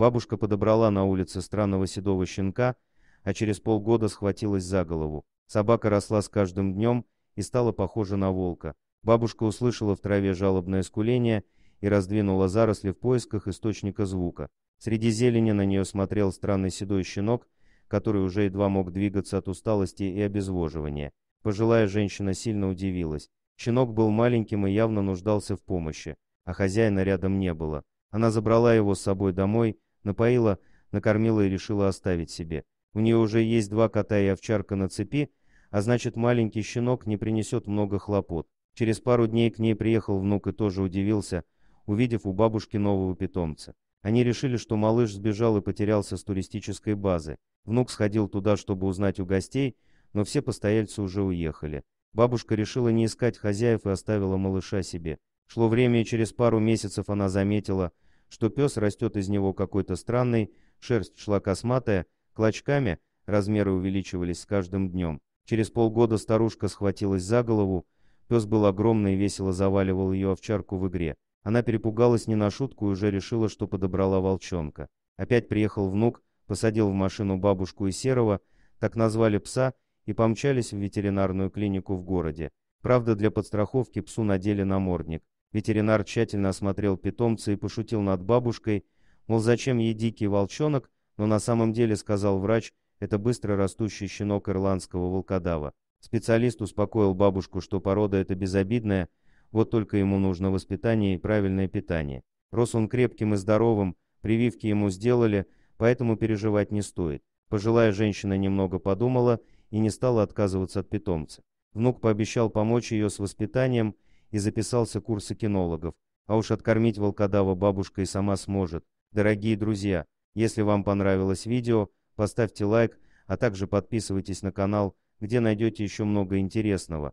Бабушка подобрала на улице странного седого щенка, а через полгода схватилась за голову. Собака росла с каждым днем и стала похожа на волка. Бабушка услышала в траве жалобное скуление и раздвинула заросли в поисках источника звука. Среди зелени на нее смотрел странный седой щенок, который уже едва мог двигаться от усталости и обезвоживания. Пожилая женщина сильно удивилась. Щенок был маленьким и явно нуждался в помощи, а хозяина рядом не было. Она забрала его с собой домой, Напоила, накормила и решила оставить себе. У нее уже есть два кота и овчарка на цепи, а значит маленький щенок не принесет много хлопот. Через пару дней к ней приехал внук и тоже удивился, увидев у бабушки нового питомца. Они решили, что малыш сбежал и потерялся с туристической базы. Внук сходил туда, чтобы узнать у гостей, но все постояльцы уже уехали. Бабушка решила не искать хозяев и оставила малыша себе. Шло время, и через пару месяцев она заметила, что пес растет из него какой-то странный, шерсть шла косматая, клочками, размеры увеличивались с каждым днем. Через полгода старушка схватилась за голову, пес был огромный и весело заваливал ее овчарку в игре. Она перепугалась не на шутку и уже решила, что подобрала волчонка. Опять приехал внук, посадил в машину бабушку и Серого, так назвали пса, и помчались в ветеринарную клинику в городе. Правда, для подстраховки псу надели намордник. Ветеринар тщательно осмотрел питомца и пошутил над бабушкой, мол, зачем ей дикий волчонок, но на самом деле, сказал врач, это быстро растущий щенок ирландского волкодава. Специалист успокоил бабушку, что порода эта безобидная, вот только ему нужно воспитание и правильное питание. Рос он крепким и здоровым, прививки ему сделали, поэтому переживать не стоит. Пожилая женщина немного подумала и не стала отказываться от питомца. Внук пообещал помочь ее с воспитанием и записался курсы кинологов. А уж откормить волкодава бабушка и сама сможет. Дорогие друзья, если вам понравилось видео, поставьте лайк, а также подписывайтесь на канал, где найдете еще много интересного.